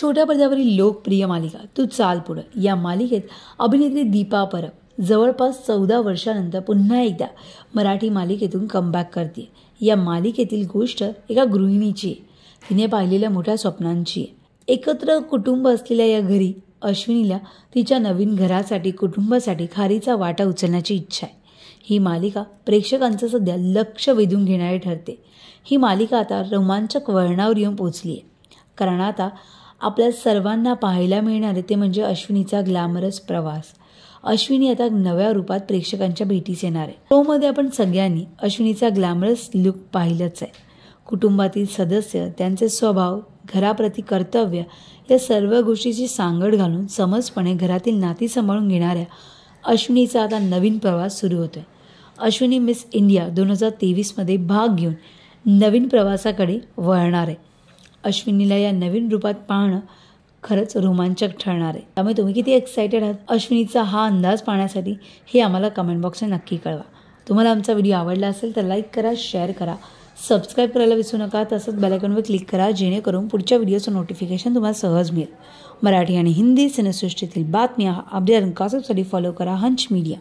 छोट्या पडद्यावरील लोकप्रिय मालिका तू चाल पुढं या मालिकेत अभिनेत्री दीपा परब जवळपास चौदा वर्षानंतर पुन्हा एकदा मराठी मालिकेतून कमबॅक करते या मालिकेतील गोष्ट एका गृहिणीची तिने पाहिलेल्या मोठ्या स्वप्नांची एकत्र कुटुंब असलेल्या या घरी अश्विनीला तिच्या नवीन घरासाठी कुटुंबासाठी खारीचा वाटा उचलण्याची इच्छा आहे ही मालिका प्रेक्षकांचं सध्या लक्ष वेधून घेणारी ठरते ही मालिका आता रोमांचक वळणावर येऊन पोचली आहे कारण आता आपल्या सर्वांना पाहायला मिळणारे ते म्हणजे अश्विनीचा ग्लॅमरस प्रवास अश्विनी आता नव्या रूपात प्रेक्षकांच्या भेटीस येणार आहे शोमध्ये आपण सगळ्यांनी अश्विनीचा ग्लॅमरस लुक पाहिलंच आहे कुटुंबातील सदस्य त्यांचे स्वभाव घराप्रती कर्तव्य या सर्व गोष्टीची सांगड घालून समजपणे घरातील नाती सांभाळून घेणाऱ्या अश्विनीचा आता नवीन प्रवास सुरू होतोय अश्विनी मिस इंडिया दोन हजार तेवीसमध्ये भाग घेऊन नवीन प्रवासाकडे वळणार आहे अश्विनीला या नवीन रूपात पाहणं खरंच रोमांचक ठरणार आहे त्यामुळे तुम्ही किती एक्सायटेड आहात अश्विनीचा हा अंदाज पाहण्यासाठी हे आम्हाला कमेंट बॉक्सने नक्की कळवा तुम्हाला आमचा व्हिडिओ आवडला असेल तर लाईक करा शेअर करा सबस्क्राईब करायला विसरू नका तसंच बेलायकॉनवर क्लिक करा जेणेकरून पुढच्या व्हिडिओचं नोटिफिकेशन तुम्हाला सहज मिळेल मराठी आणि हिंदी सिनेसृष्टीतील बातम्या अपडेट कॉसेपसाठी फॉलो करा हंच मीडिया